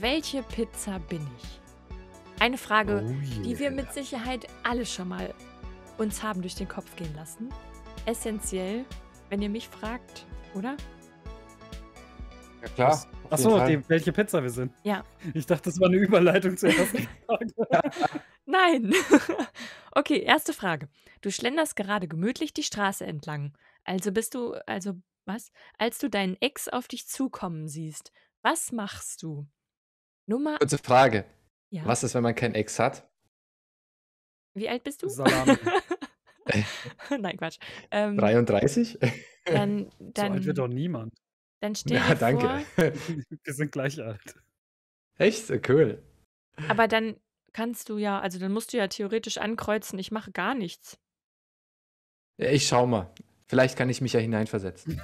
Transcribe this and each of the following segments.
Welche Pizza bin ich? Eine Frage, oh yeah. die wir mit Sicherheit alle schon mal uns haben durch den Kopf gehen lassen. Essentiell, wenn ihr mich fragt, oder? Ja klar. Achso, welche Pizza wir sind. Ja. Ich dachte, das war eine Überleitung zur ersten Frage. Nein. okay, erste Frage. Du schlenderst gerade gemütlich die Straße entlang. Also bist du, also was? Als du deinen Ex auf dich zukommen siehst, was machst du? Nummer. Kurze Frage. Ja. Was ist, wenn man kein Ex hat? Wie alt bist du? Salami. Nein, Quatsch. Ähm, 33? Dann, dann, so alt wird doch niemand. Dann stell dir ja, danke. Vor, wir sind gleich alt. Echt? Cool. Aber dann kannst du ja, also dann musst du ja theoretisch ankreuzen, ich mache gar nichts. ich schau mal. Vielleicht kann ich mich ja hineinversetzen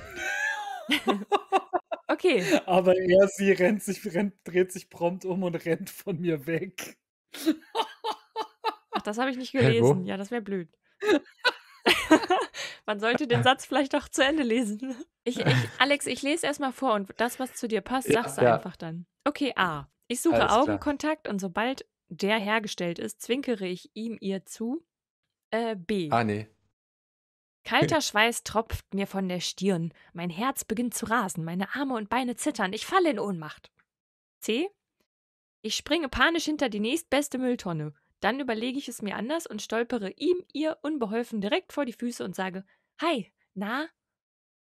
okay. Aber er, sie rennt sich, rennt, dreht sich prompt um und rennt von mir weg. Ach, das habe ich nicht gelesen. Hey, ja, das wäre blöd. Man sollte den Satz vielleicht auch zu Ende lesen. Ich, ich, Alex, ich lese erstmal vor und das, was zu dir passt, sagst du ja. einfach dann. Okay, A. Ich suche Alles Augenkontakt klar. und sobald der hergestellt ist, zwinkere ich ihm ihr zu. Äh, B. Ah, nee. Kalter Schweiß tropft mir von der Stirn. Mein Herz beginnt zu rasen, meine Arme und Beine zittern. Ich falle in Ohnmacht. C. Ich springe panisch hinter die nächstbeste Mülltonne. Dann überlege ich es mir anders und stolpere ihm, ihr unbeholfen direkt vor die Füße und sage: Hi, na?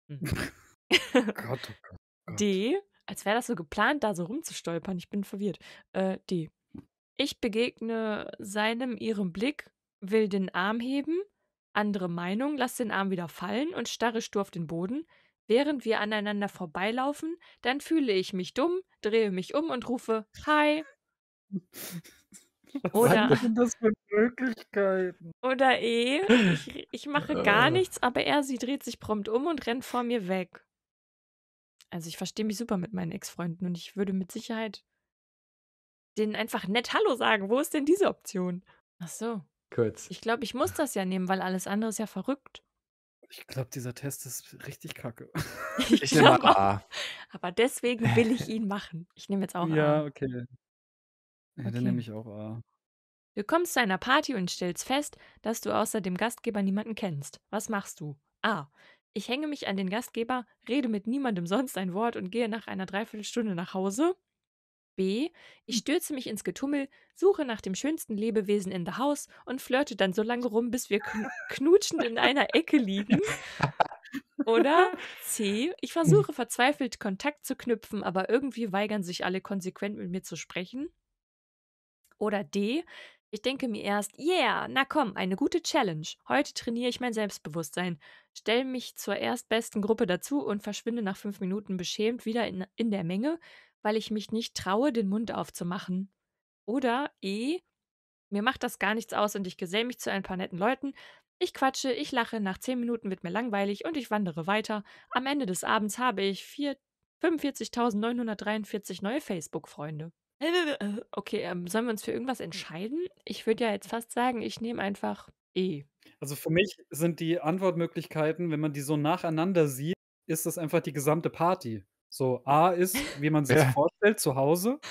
Mhm. Oh Gott, oh Gott. D. Als wäre das so geplant, da so rumzustolpern. Ich bin verwirrt. Äh, D. Ich begegne seinem, ihrem Blick, will den Arm heben, andere Meinung, lass den Arm wieder fallen und starre stur auf den Boden, während wir aneinander vorbeilaufen, dann fühle ich mich dumm, drehe mich um und rufe Hi. Was oder, sind das für Möglichkeiten? Oder eh, ich, ich mache gar äh. nichts, aber er, sie dreht sich prompt um und rennt vor mir weg. Also ich verstehe mich super mit meinen Ex-Freunden und ich würde mit Sicherheit denen einfach nett Hallo sagen. Wo ist denn diese Option? Ach so kurz. Ich glaube, ich muss das ja nehmen, weil alles andere ist ja verrückt. Ich glaube, dieser Test ist richtig kacke. Ich, ich nehme A. Aber deswegen will ich ihn machen. Ich nehme jetzt auch ja, A. Okay. Ja, okay. Dann nehme ich auch A. Du kommst zu einer Party und stellst fest, dass du außer dem Gastgeber niemanden kennst. Was machst du? A. Ich hänge mich an den Gastgeber, rede mit niemandem sonst ein Wort und gehe nach einer Dreiviertelstunde nach Hause. B. Ich hm. stürze mich ins Getummel, suche nach dem schönsten Lebewesen in the House und flirte dann so lange rum, bis wir knutschend in einer Ecke liegen. Oder C. Ich versuche verzweifelt Kontakt zu knüpfen, aber irgendwie weigern sich alle konsequent mit mir zu sprechen. Oder D. Ich denke mir erst, yeah, na komm, eine gute Challenge. Heute trainiere ich mein Selbstbewusstsein, stelle mich zur erstbesten Gruppe dazu und verschwinde nach fünf Minuten beschämt wieder in, in der Menge, weil ich mich nicht traue, den Mund aufzumachen. Oder E, mir macht das gar nichts aus und ich gesell mich zu ein paar netten Leuten. Ich quatsche, ich lache, nach zehn Minuten wird mir langweilig und ich wandere weiter. Am Ende des Abends habe ich 45.943 neue Facebook-Freunde. Okay, ähm, sollen wir uns für irgendwas entscheiden? Ich würde ja jetzt fast sagen, ich nehme einfach E. Also für mich sind die Antwortmöglichkeiten, wenn man die so nacheinander sieht, ist das einfach die gesamte Party. So, A ist, wie man sich ja. vorstellt, zu Hause.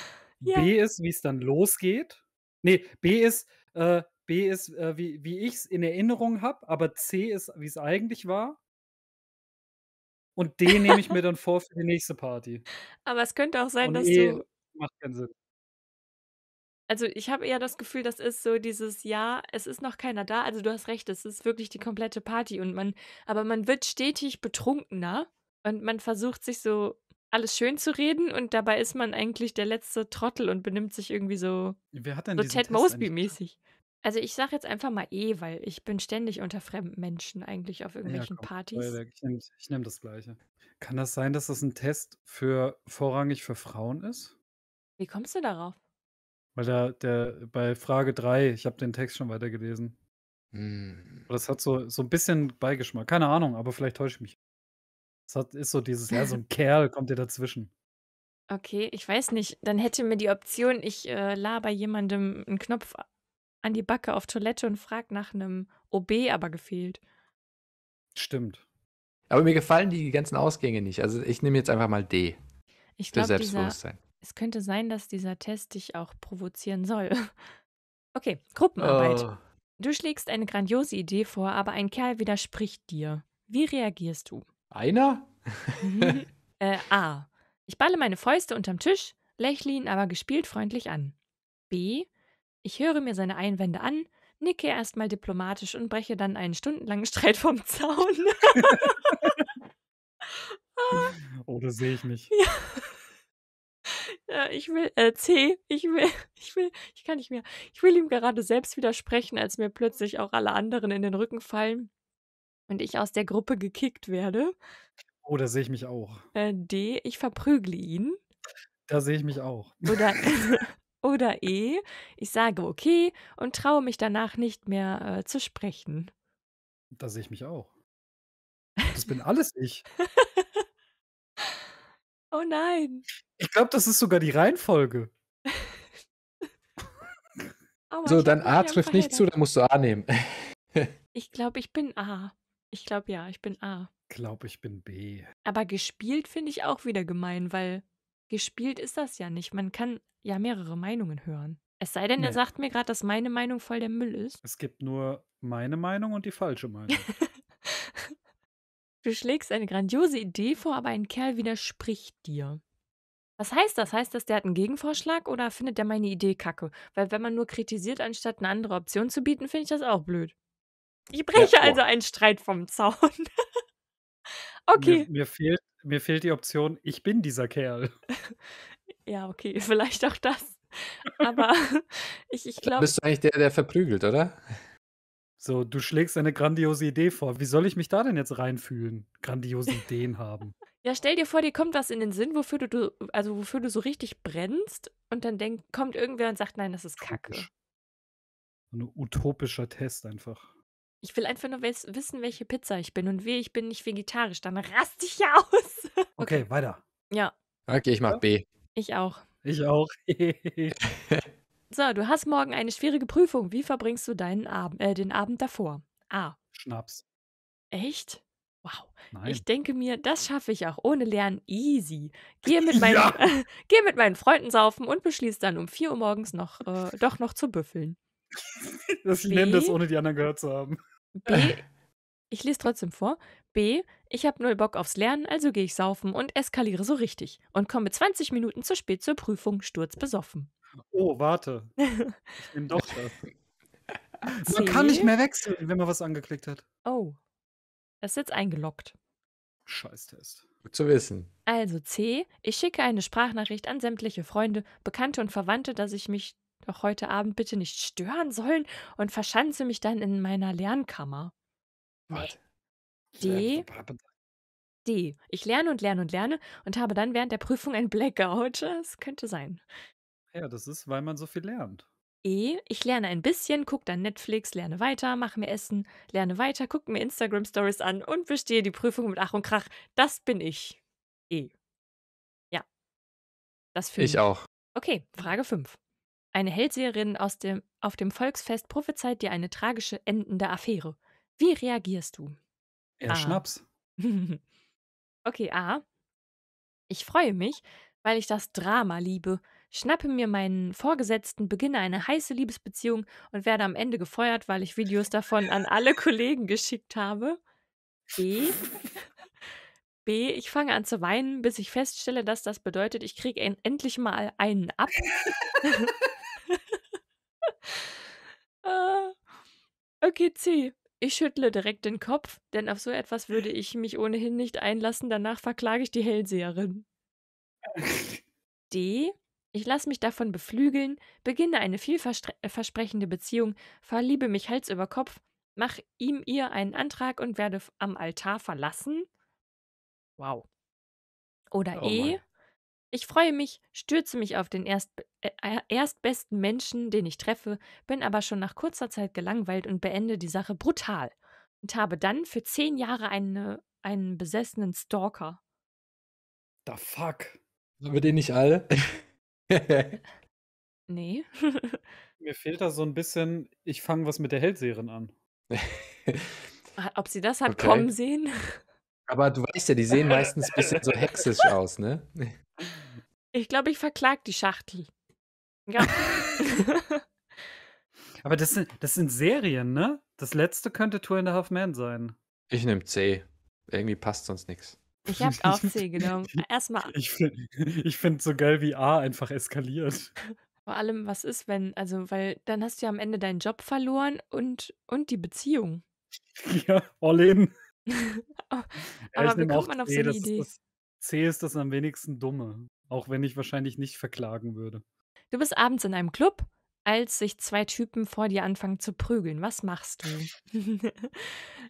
Ja. B ist, wie es dann losgeht. Nee, B ist, äh, B ist, äh, wie, wie ich es in Erinnerung habe, aber C ist, wie es eigentlich war. Und D nehme ich mir dann vor für die nächste Party. Aber es könnte auch sein, Und dass e du. Macht keinen Sinn. Also ich habe eher das Gefühl, das ist so dieses Ja, es ist noch keiner da. Also du hast recht, es ist wirklich die komplette Party und man, aber man wird stetig betrunkener und man versucht sich so alles schön zu reden und dabei ist man eigentlich der letzte Trottel und benimmt sich irgendwie so, Wer hat denn so Ted Mosby-mäßig. Also ich sage jetzt einfach mal eh, weil ich bin ständig unter fremden Menschen eigentlich auf irgendwelchen ja, komm, Partys. Ich nehme nehm das gleiche. Kann das sein, dass das ein Test für vorrangig für Frauen ist? Wie kommst du darauf? Weil da der bei Frage 3, ich habe den Text schon weitergelesen. Hm. Das hat so, so ein bisschen Beigeschmack. Keine Ahnung, aber vielleicht täusche ich mich. Es hat, ist so dieses, ja, so ein Kerl kommt dir dazwischen. Okay, ich weiß nicht. Dann hätte mir die Option, ich äh, laber jemandem einen Knopf an die Backe auf Toilette und frag nach einem OB aber gefehlt. Stimmt. Aber mir gefallen die ganzen Ausgänge nicht. Also ich nehme jetzt einfach mal D. Ich glaube, es könnte sein, dass dieser Test dich auch provozieren soll. Okay, Gruppenarbeit. Oh. Du schlägst eine grandiose Idee vor, aber ein Kerl widerspricht dir. Wie reagierst du? Einer? äh, A. Ich balle meine Fäuste unterm Tisch, lächle ihn aber gespielt freundlich an. B. Ich höre mir seine Einwände an, nicke erstmal diplomatisch und breche dann einen stundenlangen Streit vom Zaun. oh, das sehe ich mich? Ja. ja ich will, äh, C, ich will, ich will, ich kann nicht mehr. Ich will ihm gerade selbst widersprechen, als mir plötzlich auch alle anderen in den Rücken fallen und ich aus der Gruppe gekickt werde. Oh, da sehe ich mich auch. Äh, D, ich verprügle ihn. Da sehe ich mich auch. Oder, oder E, ich sage okay und traue mich danach nicht mehr äh, zu sprechen. Da sehe ich mich auch. Das bin alles ich. oh nein. Ich glaube, das ist sogar die Reihenfolge. so, dann A trifft nicht zu, dann musst du A nehmen. ich glaube, ich bin A. Ich glaube ja, ich bin A. Ich Glaube ich bin B. Aber gespielt finde ich auch wieder gemein, weil gespielt ist das ja nicht. Man kann ja mehrere Meinungen hören. Es sei denn, nee. er sagt mir gerade, dass meine Meinung voll der Müll ist. Es gibt nur meine Meinung und die falsche Meinung. du schlägst eine grandiose Idee vor, aber ein Kerl widerspricht dir. Was heißt das? Heißt das, der hat einen Gegenvorschlag oder findet der meine Idee kacke? Weil wenn man nur kritisiert, anstatt eine andere Option zu bieten, finde ich das auch blöd. Ich breche ja, oh. also einen Streit vom Zaun. okay. Mir, mir, fehlt, mir fehlt die Option, ich bin dieser Kerl. ja, okay, vielleicht auch das. Aber ich, ich glaube. Bist du eigentlich der, der verprügelt, oder? So, du schlägst eine grandiose Idee vor. Wie soll ich mich da denn jetzt reinfühlen? Grandiose Ideen haben. Ja, stell dir vor, dir kommt was in den Sinn, wofür du, du, also wofür du so richtig brennst und dann denk, kommt irgendwer und sagt, nein, das ist Kacke. Utopisch. Ein utopischer Test einfach. Ich will einfach nur wissen, welche Pizza ich bin. Und wehe, ich bin nicht vegetarisch. Dann raste ich ja aus. okay. okay, weiter. Ja. Okay, ich mach B. Ich auch. Ich auch. so, du hast morgen eine schwierige Prüfung. Wie verbringst du deinen Abend, äh, den Abend davor? A. Schnaps. Echt? Wow. Nein. Ich denke mir, das schaffe ich auch ohne Lernen easy. Gehe mit, meinen, ja. gehe mit meinen Freunden saufen und beschließe dann um 4 Uhr morgens noch, äh, doch noch zu büffeln. Das, ich nenne das, ohne die anderen gehört zu haben. B. Äh. Ich lese trotzdem vor. B. Ich habe null Bock aufs Lernen, also gehe ich saufen und eskaliere so richtig und komme 20 Minuten zu spät zur Prüfung, sturzbesoffen. Oh, warte. Ich nehme doch das. Man kann nicht mehr wechseln, wenn man was angeklickt hat. Oh. Das ist jetzt eingeloggt. Scheißtest. Gut zu wissen. Also C. Ich schicke eine Sprachnachricht an sämtliche Freunde, Bekannte und Verwandte, dass ich mich doch heute Abend bitte nicht stören sollen und verschanze mich dann in meiner Lernkammer. Nee. D. D. Ich lerne und lerne und lerne und habe dann während der Prüfung ein Blackout. Das könnte sein. Ah ja, das ist, weil man so viel lernt. E. Ich lerne ein bisschen, gucke dann Netflix, lerne weiter, mache mir Essen, lerne weiter, gucke mir Instagram-Stories an und bestehe die Prüfung mit Ach und Krach. Das bin ich. E. Ja. Das für Ich mich. auch. Okay, Frage 5. Eine Hellseherin aus dem, auf dem Volksfest prophezeit dir eine tragische, endende Affäre. Wie reagierst du? Er Schnaps. okay, A. Ich freue mich, weil ich das Drama liebe. Schnappe mir meinen Vorgesetzten, beginne eine heiße Liebesbeziehung und werde am Ende gefeuert, weil ich Videos davon an alle Kollegen geschickt habe. B. B. Ich fange an zu weinen, bis ich feststelle, dass das bedeutet, ich kriege endlich mal einen ab. Ah. okay, C. Ich schüttle direkt den Kopf, denn auf so etwas würde ich mich ohnehin nicht einlassen. Danach verklage ich die Hellseherin. D. Ich lasse mich davon beflügeln, beginne eine vielversprechende äh, Beziehung, verliebe mich Hals über Kopf, mache ihm ihr einen Antrag und werde am Altar verlassen. Wow. Oder oh E. Ich freue mich, stürze mich auf den erst, äh, äh, erstbesten Menschen, den ich treffe, bin aber schon nach kurzer Zeit gelangweilt und beende die Sache brutal und habe dann für zehn Jahre eine, einen besessenen Stalker. The fuck. Sind wir den nicht alle? nee. Mir fehlt da so ein bisschen, ich fange was mit der Hellseherin an. Ah, ob sie das hat okay. kommen sehen? Aber du weißt ja, die sehen meistens ein bisschen so hexisch aus, ne? Ich glaube, ich verklag die Schachtel. Ja. Aber das sind, das sind Serien, ne? Das letzte könnte Two and a Half Men sein. Ich nehme C. Irgendwie passt sonst nichts. Ich habe auch C genommen. Erstmal. Ich finde ich find so geil, wie A einfach eskaliert. Vor allem, was ist, wenn, also, weil dann hast du ja am Ende deinen Job verloren und, und die Beziehung. Ja, all in. Oh, aber ja, wie kommt man auf so eine Idee? Das, C ist das am wenigsten Dumme. Auch wenn ich wahrscheinlich nicht verklagen würde. Du bist abends in einem Club, als sich zwei Typen vor dir anfangen zu prügeln. Was machst du?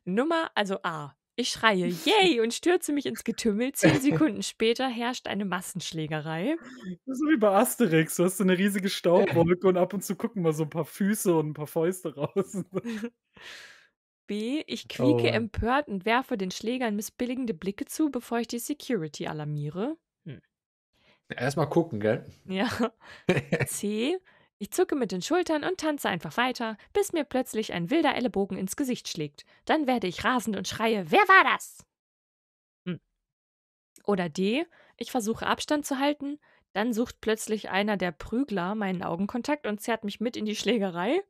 Nummer, also A. Ich schreie, yay, und stürze mich ins Getümmel. Zehn Sekunden später herrscht eine Massenschlägerei. so wie bei Asterix. Du hast so eine riesige Staubwolke und ab und zu gucken mal so ein paar Füße und ein paar Fäuste raus. B. Ich quieke oh. empört und werfe den Schlägern missbilligende Blicke zu, bevor ich die Security alarmiere. Erstmal gucken, gell? Ja. C. Ich zucke mit den Schultern und tanze einfach weiter, bis mir plötzlich ein wilder Ellenbogen ins Gesicht schlägt. Dann werde ich rasend und schreie: Wer war das? Hm. Oder D. Ich versuche Abstand zu halten. Dann sucht plötzlich einer der Prügler meinen Augenkontakt und zerrt mich mit in die Schlägerei.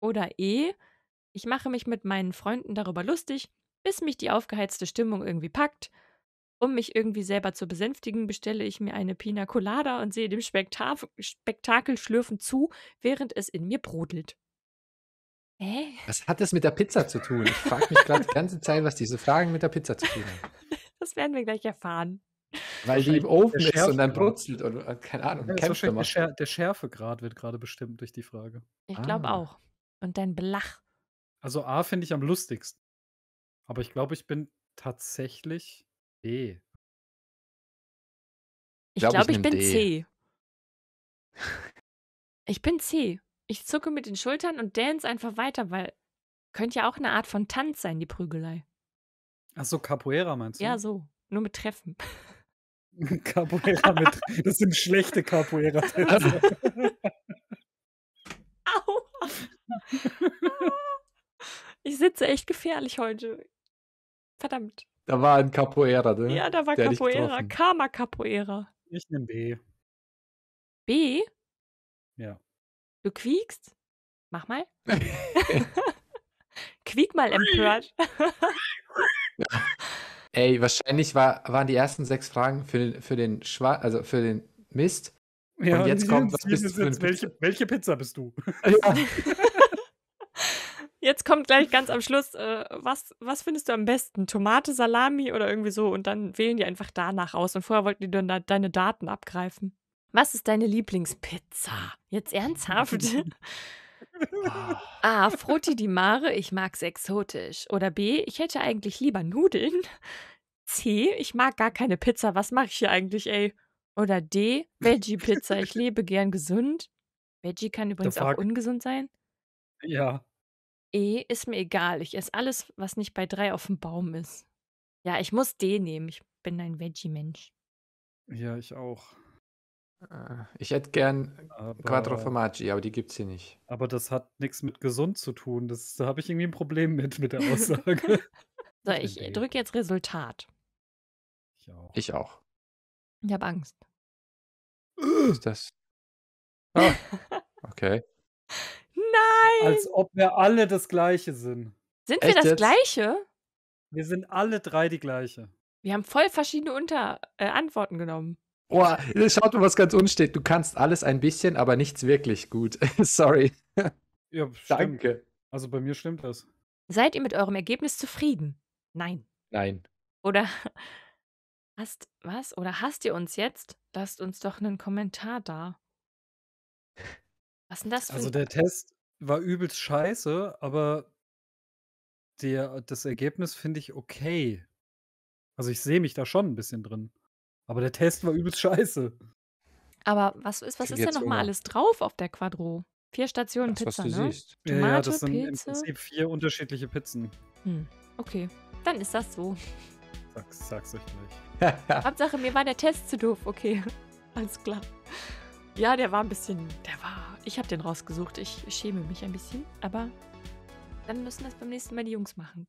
Oder E. Ich mache mich mit meinen Freunden darüber lustig, bis mich die aufgeheizte Stimmung irgendwie packt um mich irgendwie selber zu besänftigen, bestelle ich mir eine Pina Colada und sehe dem Spekta Spektakel schlürfend zu, während es in mir brodelt. Hä? Was hat das mit der Pizza zu tun? Ich frage mich gerade die ganze Zeit, was diese Fragen mit der Pizza zu tun haben. Das werden wir gleich erfahren. Weil die im Ofen ist und dann brutzelt und äh, keine Ahnung, ja, kämpft immer. Der, Schär der Schärfegrad wird gerade bestimmt durch die Frage. Ich glaube ah. auch. Und dein Blach. Also A finde ich am lustigsten. Aber ich glaube, ich bin tatsächlich D. Ich glaube, ich, glaub, ich, ich bin D. C. Ich bin C. Ich zucke mit den Schultern und dance einfach weiter, weil könnte ja auch eine Art von Tanz sein, die Prügelei. Ach so, Capoeira meinst du? Ja, so. Nur mit Treffen. Capoeira mit. Das sind schlechte capoeira tänze Au! Ah. Ich sitze echt gefährlich heute. Verdammt. Da war ein Capoeira, ne? Ja, da war Der Capoeira. Karma Capoeira. Ich nehme B. B? Ja. Du quiekst? Mach mal. Quiek mal empört. Ey, wahrscheinlich war, waren die ersten sechs Fragen für den, für den Schwa also für den Mist. Ja, und jetzt und kommt, was bist du für ein welche, welche Pizza bist du? Ja. Jetzt kommt gleich ganz am Schluss, äh, was, was findest du am besten? Tomate, Salami oder irgendwie so? Und dann wählen die einfach danach aus. Und vorher wollten die dann da, deine Daten abgreifen. Was ist deine Lieblingspizza? Jetzt ernsthaft? A. Frutti di Mare, ich mag's exotisch. Oder B. Ich hätte eigentlich lieber Nudeln. C. Ich mag gar keine Pizza. Was mache ich hier eigentlich, ey? Oder D. Veggie-Pizza. Ich lebe gern gesund. Veggie kann übrigens auch ungesund sein. Ja. E ist mir egal. Ich esse alles, was nicht bei drei auf dem Baum ist. Ja, ich muss D nehmen. Ich bin ein Veggie-Mensch. Ja, ich auch. Ah, ich hätte gern aber, Quattro Formaggi, aber die gibt's hier nicht. Aber das hat nichts mit gesund zu tun. Das, da habe ich irgendwie ein Problem mit, mit der Aussage. so, ich drücke jetzt Resultat. Ich auch. Ich auch. Ich habe Angst. Was ist das? Ah, okay nein! Als ob wir alle das Gleiche sind. Sind wir das jetzt? Gleiche? Wir sind alle drei die Gleiche. Wir haben voll verschiedene Unter äh, Antworten genommen. Boah, schaut mal, was ganz unten steht. Du kannst alles ein bisschen, aber nichts wirklich gut. Sorry. Ja, Danke. Also bei mir stimmt das. Seid ihr mit eurem Ergebnis zufrieden? Nein. Nein. Oder hast was? Oder hasst ihr uns jetzt? Lasst uns doch einen Kommentar da. Was denn das für Also der Test, war übelst scheiße, aber der, das Ergebnis finde ich okay. Also ich sehe mich da schon ein bisschen drin. Aber der Test war übelst scheiße. Aber was ist, was ist denn nochmal alles drauf auf der Quadro? Vier Stationen das, Pizza, was du ne? Siehst. Tomate, ja, ja, das sind Pilze. im Prinzip vier unterschiedliche Pizzen. Hm, okay. Dann ist das so. Sag's, sag's euch gleich. Hauptsache, mir war der Test zu doof. Okay, alles klar. Ja, der war ein bisschen, der war ich habe den rausgesucht. Ich schäme mich ein bisschen, aber dann müssen das beim nächsten Mal die Jungs machen.